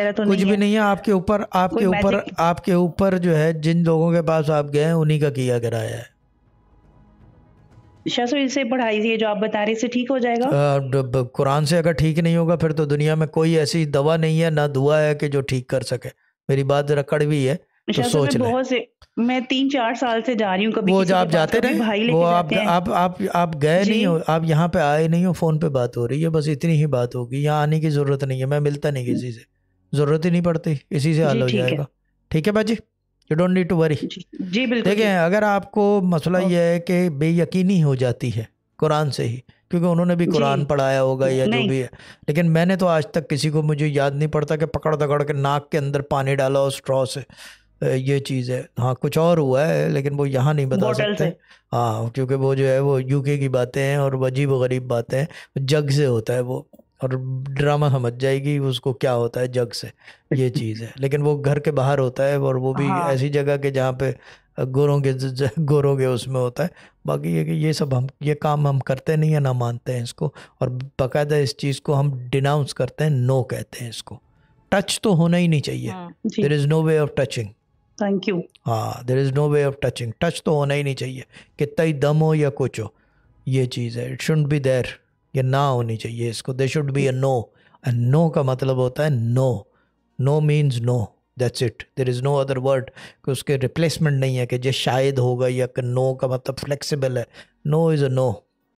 तो कुछ भी नहीं है आपके ऊपर आपके ऊपर आपके ऊपर जो है जिन लोगों के पास आप गए हैं उन्हीं का किया कराया है इसे पढ़ाई ये जो आप बता रहे से ठीक हो जाएगा कुरान से अगर ठीक नहीं होगा फिर तो दुनिया में कोई ऐसी दवा नहीं है ना दुआ है कि जो ठीक कर सके मेरी बात जरा कड़वी है तो सोच मैं मैं तीन चार साल से जा रही हूँ वो जो आप जाते रहे भाई वो आप, आप आप आप गए नहीं हो आप यहाँ पे आए नहीं हो फोन पे बात हो रही है बस इतनी ही बात होगी यहाँ आने की जरूरत नहीं है मैं मिलता नहीं किसी से जरूरत ही नहीं पड़ती इसी से हल हो जाएगा ठीक है भाजी you don't need to worry जी बिल्कुल देखिए अगर आपको मसला हाँ। यह है कि बेयकीनी हो जाती है कुरान से ही क्योंकि उन्होंने भी कुरान पढ़ाया होगा या जो भी है लेकिन मैंने तो आज तक किसी को मुझे याद नहीं पड़ता कि पकड़ दकड़ के नाक के अंदर पानी डाला और स्ट्रॉ से ये चीज़ है हाँ कुछ और हुआ है लेकिन वो यहाँ नहीं बता सकते हाँ क्योंकि वो जो है वो यूके की बातें हैं और अजीब गरीब बातें हैं जग से होता है वो और ड्रामा समझ जाएगी उसको क्या होता है जग से ये चीज़ है लेकिन वो घर के बाहर होता है और वो भी हाँ। ऐसी जगह के जहाँ पे गोरों के गोरों के उसमें होता है बाकी ये कि ये सब हम ये काम हम करते नहीं है ना मानते हैं इसको और बाकायदा इस चीज़ को हम डिनाउंस करते हैं नो कहते हैं इसको टच तो होना ही नहीं चाहिए there is no way of touching thank you हाँ there is no way of touching touch तो होना ही नहीं चाहिए कितना ही दम हो या कुछ हो ये चीज़ है इट शुड बी देर ये ना होनी चाहिए इसको they should be a no and no का मतलब होता है no no means no that's it there is no other word कि उसके रिप्लेसमेंट नहीं है कि जो शायद होगा या नो का मतलब फ्लेक्सिबल है नो इज़ अ नो